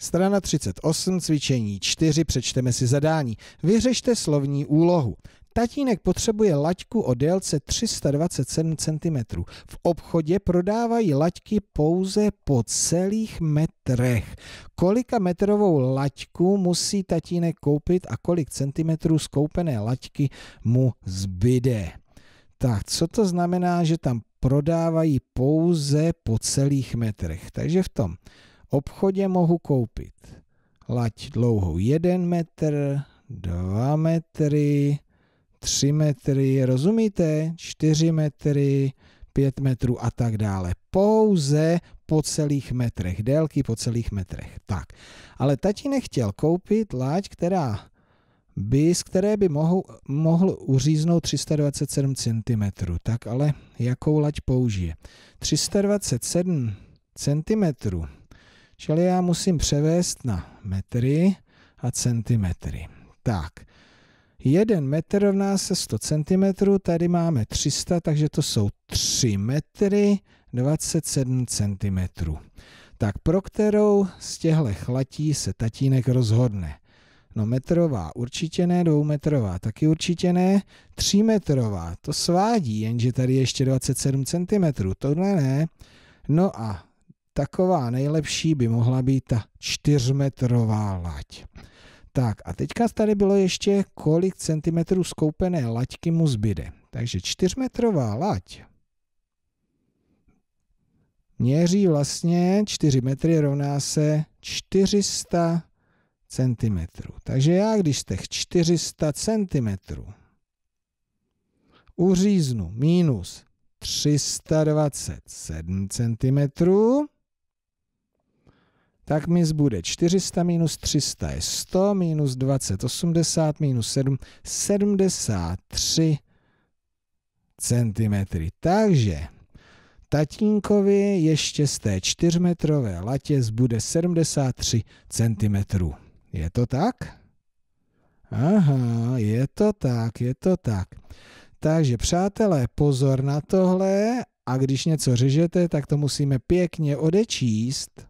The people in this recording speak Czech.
Strana 38, cvičení 4, přečteme si zadání. Vyřešte slovní úlohu. Tatínek potřebuje laťku o délce 327 cm. V obchodě prodávají laťky pouze po celých metrech. Kolika metrovou laťku musí tatínek koupit a kolik centimetrů skoupené laťky mu zbyde? Tak, co to znamená, že tam prodávají pouze po celých metrech? Takže v tom obchodě mohu koupit lať dlouhou 1 metr, 2 metry, 3 metry, rozumíte? 4 metry, 5 metrů a tak dále. Pouze po celých metrech, délky po celých metrech. Tak, ale tatínek chtěl koupit lať, která by, z které by mohl, mohl uříznout 327 cm. Tak ale jakou lať použije? 327 cm Čili já musím převést na metry a centimetry. Tak, 1 metr rovná se 100 cm, tady máme 300, takže to jsou 3 metry 27 cm. Tak pro kterou z těchto chlatí se tatínek rozhodne? No metrová určitě ne, dvoumetrová taky určitě ne, třímetrová, to svádí, jenže tady ještě 27 cm, tohle ne. No a taková nejlepší by mohla být ta čtyřmetrová lať. Tak a teďka tady bylo ještě, kolik centimetrů skoupené laťky mu zbyde. Takže čtyřmetrová lať měří vlastně 4 metry rovná se 400 cm. Takže já, když z těch 400 cm uříznu minus 327 cm, tak mi zbude 400 minus 300 je 100, minus 20, 80, minus 7, 73 centimetry. Takže tatínkovi ještě z té 4-metrové latě zbude 73 centimetrů. Je to tak? Aha, je to tak, je to tak. Takže přátelé, pozor na tohle a když něco řežete, tak to musíme pěkně odečíst